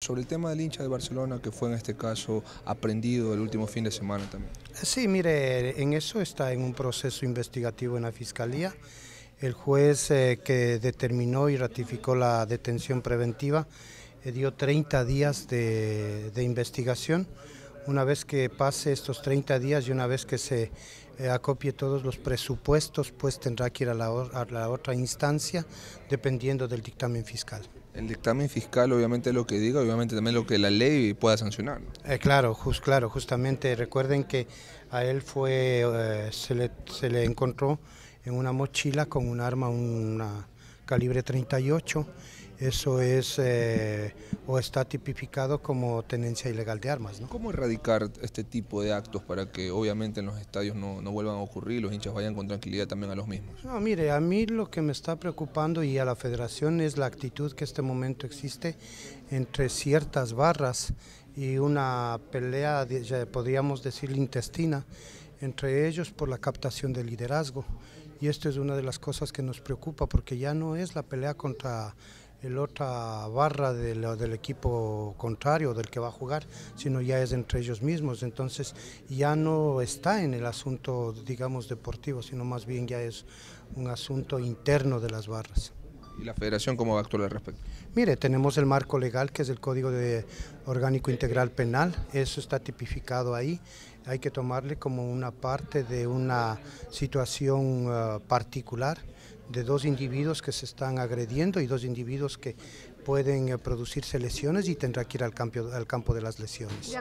Sobre el tema del hincha de Barcelona, que fue en este caso aprendido el último fin de semana también. Sí, mire, en eso está en un proceso investigativo en la Fiscalía. El juez eh, que determinó y ratificó la detención preventiva eh, dio 30 días de, investigación. Una vez que pase estos 30 días y una vez que se eh, acopie todos los presupuestos, pues tendrá que ir a la otra instancia dependiendo del dictamen fiscal el dictamen fiscal obviamente lo que diga, obviamente también lo que la ley pueda sancionar. Eh, claro, just, claro, justamente recuerden que a él fue, eh, se, le, se le encontró en una mochila con un arma, una calibre 38 eso es eh, o está tipificado como tenencia ilegal de armas. ¿no? ¿Cómo erradicar este tipo de actos para que obviamente en los estadios no, vuelvan a ocurrir y los hinchas vayan con tranquilidad también a los mismos? No, mire, a mí lo que me está preocupando y a la federación es la actitud que este momento existe entre ciertas barras y una pelea, podríamos decir, intestina entre ellos por la captación de liderazgo. Y esto es una de las cosas que nos preocupa porque ya no es la pelea contra el otra barra del, equipo contrario, del que va a jugar, sino ya es entre ellos mismos. Entonces ya no está en el asunto, digamos, deportivo, sino más bien ya es un asunto interno de las barras. ¿Y la federación cómo va a actuar al respecto? Mire, tenemos el marco legal que es el Código de Orgánico Integral Penal, eso está tipificado ahí, hay que tomarle como una parte de una situación eh, particular de dos individuos que se están agrediendo y dos individuos que pueden eh, producirse lesiones y tendrá que ir al, campo al campo de las lesiones.